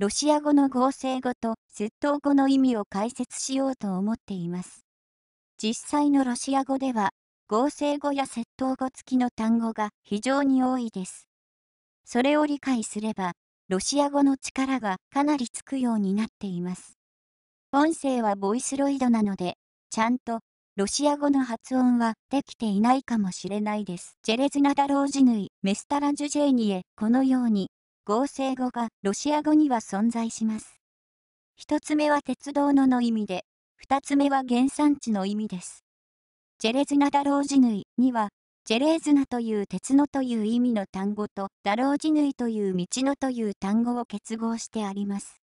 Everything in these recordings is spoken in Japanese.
ロシア語の合成語と窃盗語の意味を解説しようと思っています。実際のロシア語では、合成語や窃盗語付きの単語が非常に多いです。それを理解すれば、ロシア語の力がかなりつくようになっています。音声はボイスロイドなので、ちゃんとロシア語の発音はできていないかもしれないです。ジェレズナダロージヌイ、メスタラジュジェーニエ、このように合成語がロシア語には存在します。1つ目は鉄道のの意味で、2つ目は原産地の意味です。ジェレズナダロージヌイには、ジェレーズナという鉄のという意味の単語とダロージヌイという道のという単語を結合してあります。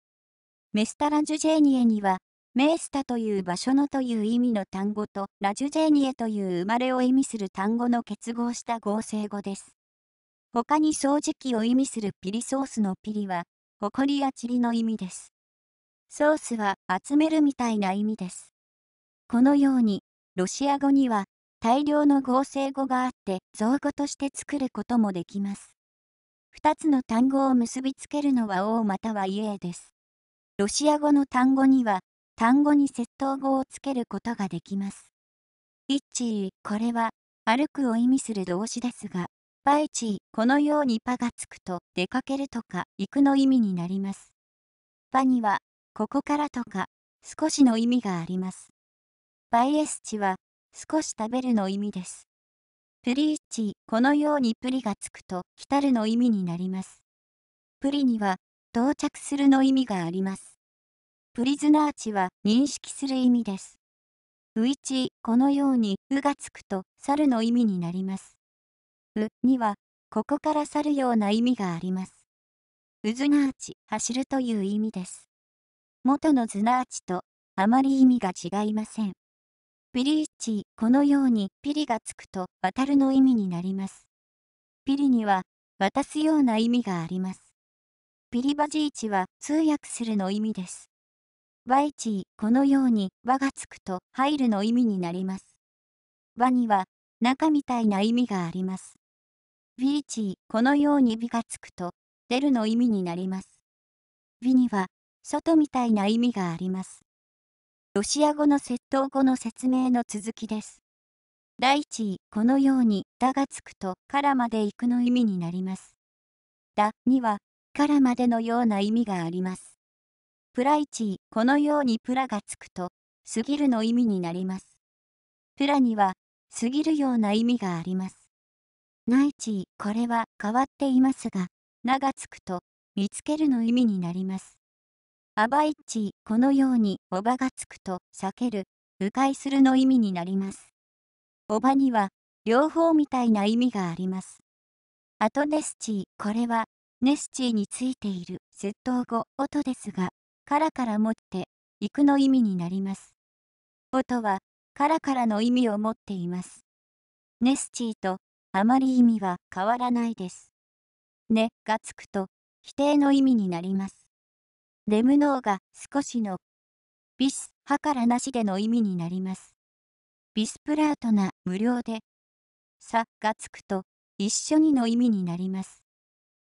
メスタラジュジェーニエには、メースタという場所のという意味の単語とラジュジェーニエという生まれを意味する単語の結合した合成語です。他に掃除機を意味するピリソースのピリは、りや塵の意味です。ソースは集めるみたいな意味です。このように、ロシア語には大量の合成語があって、造語として作ることもできます。2つの単語を結びつけるのは王または EA です。ロシア語の単語には、単語に接頭語をつけることができます。イッチー、これは、歩くを意味する動詞ですが、ぱいこのようにパがつくと、出かけるとか、行くの意味になります。パには、ここからとか、少しの意味があります。バイエスチは、少し食べるの意味です。プリーチ、このようにプリがつくと、来たるの意味になります。プリには、到着するの意味があります。プリズナーチは、認識する意味です。ういち、このように、うがつくと、猿の意味になります。うには、ここから去るような意味があります。うずなあち、走るという意味です。元のずなーちとあまり意味が違いません。ピリーチ、このようにピリがつくと渡るの意味になります。ピリには渡すような意味があります。ピリバジーチは通訳するの意味です。バイチー、このように和がつくと入るの意味になります。和には中みたいな意味があります。ビーチこのように美がつくと、出るの意味になります。美には、外みたいな意味があります。ロシア語の窃盗語の説明の続きです。第1位、このように、だがつくと、からまで行くの意味になります。だには、からまでのような意味があります。プラチーこのようにプラがつくと、過ぎるの意味になります。プラには、過ぎるような意味があります。内地、これは変わっていますが、名がつくと、見つけるの意味になります。アバイッチ、このように、おばがつくと、避ける、迂回するの意味になります。おばには、両方みたいな意味があります。アトネスチー、これは、ネスチーについている、窃盗語、音ですが、からから持って、行くの意味になります。音は、からからの意味を持っています。ネスチーとあまり意味は変わらないです。ねがつくと否定の意味になります。レム脳が少しのビス、はからなしでの意味になります。ビスプラートな無料で、さがつくと一緒にの意味になります。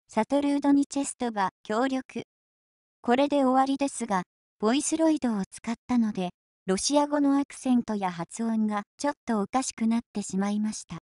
サトルードニチェストが協力。これで終わりですが、ボイスロイドを使ったので、ロシア語のアクセントや発音がちょっとおかしくなってしまいました。